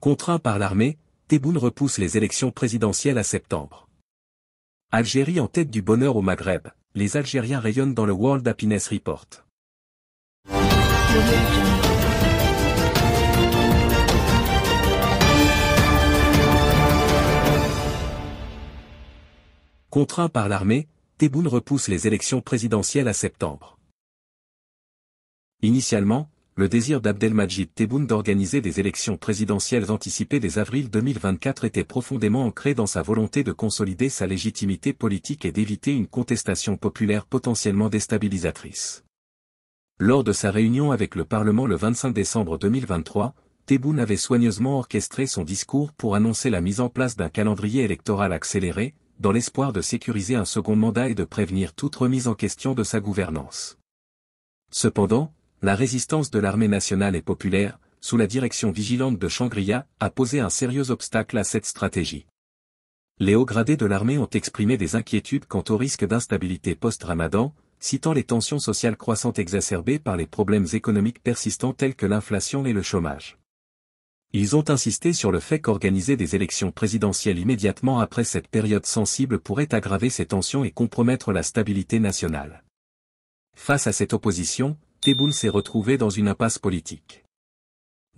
Contraint par l'armée, Tebboune repousse les élections présidentielles à septembre. Algérie en tête du bonheur au Maghreb, les Algériens rayonnent dans le World Happiness Report. Contraint par l'armée, Tebboune repousse les élections présidentielles à septembre. Initialement, le désir d'Abdelmajid Tebboune d'organiser des élections présidentielles anticipées dès avril 2024 était profondément ancré dans sa volonté de consolider sa légitimité politique et d'éviter une contestation populaire potentiellement déstabilisatrice. Lors de sa réunion avec le Parlement le 25 décembre 2023, Tebboune avait soigneusement orchestré son discours pour annoncer la mise en place d'un calendrier électoral accéléré, dans l'espoir de sécuriser un second mandat et de prévenir toute remise en question de sa gouvernance. Cependant, la résistance de l'armée nationale et populaire, sous la direction vigilante de Shangri-La, a posé un sérieux obstacle à cette stratégie. Les hauts gradés de l'armée ont exprimé des inquiétudes quant au risque d'instabilité post-ramadan, citant les tensions sociales croissantes exacerbées par les problèmes économiques persistants tels que l'inflation et le chômage. Ils ont insisté sur le fait qu'organiser des élections présidentielles immédiatement après cette période sensible pourrait aggraver ces tensions et compromettre la stabilité nationale. Face à cette opposition, Tebboune s'est retrouvé dans une impasse politique.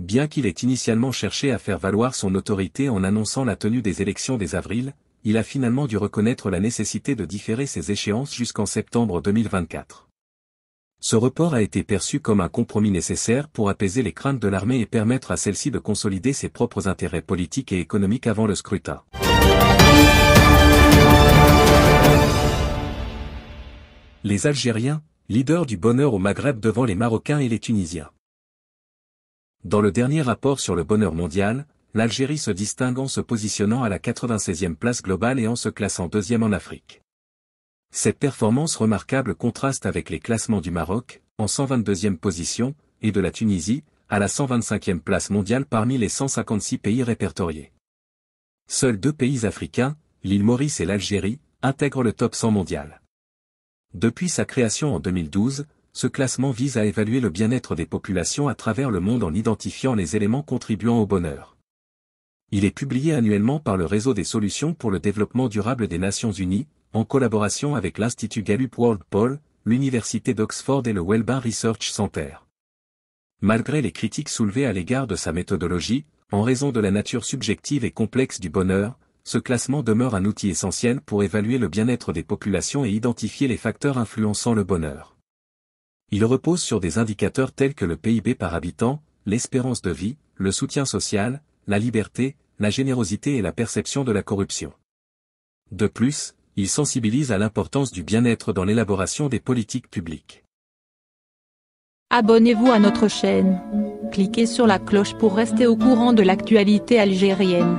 Bien qu'il ait initialement cherché à faire valoir son autorité en annonçant la tenue des élections des avril, il a finalement dû reconnaître la nécessité de différer ses échéances jusqu'en septembre 2024. Ce report a été perçu comme un compromis nécessaire pour apaiser les craintes de l'armée et permettre à celle-ci de consolider ses propres intérêts politiques et économiques avant le scrutin. Les Algériens, leader du bonheur au Maghreb devant les Marocains et les Tunisiens. Dans le dernier rapport sur le bonheur mondial, l'Algérie se distingue en se positionnant à la 96e place globale et en se classant deuxième en Afrique. Cette performance remarquable contraste avec les classements du Maroc, en 122e position, et de la Tunisie, à la 125e place mondiale parmi les 156 pays répertoriés. Seuls deux pays africains, l'île Maurice et l'Algérie, intègrent le top 100 mondial. Depuis sa création en 2012, ce classement vise à évaluer le bien-être des populations à travers le monde en identifiant les éléments contribuant au bonheur. Il est publié annuellement par le Réseau des solutions pour le développement durable des Nations Unies, en collaboration avec l'Institut Gallup World Poll, l'Université d'Oxford et le Wellbeing Research Center. Malgré les critiques soulevées à l'égard de sa méthodologie, en raison de la nature subjective et complexe du bonheur, ce classement demeure un outil essentiel pour évaluer le bien-être des populations et identifier les facteurs influençant le bonheur. Il repose sur des indicateurs tels que le PIB par habitant, l'espérance de vie, le soutien social, la liberté, la générosité et la perception de la corruption. De plus, il sensibilise à l'importance du bien-être dans l'élaboration des politiques publiques. Abonnez-vous à notre chaîne. Cliquez sur la cloche pour rester au courant de l'actualité algérienne.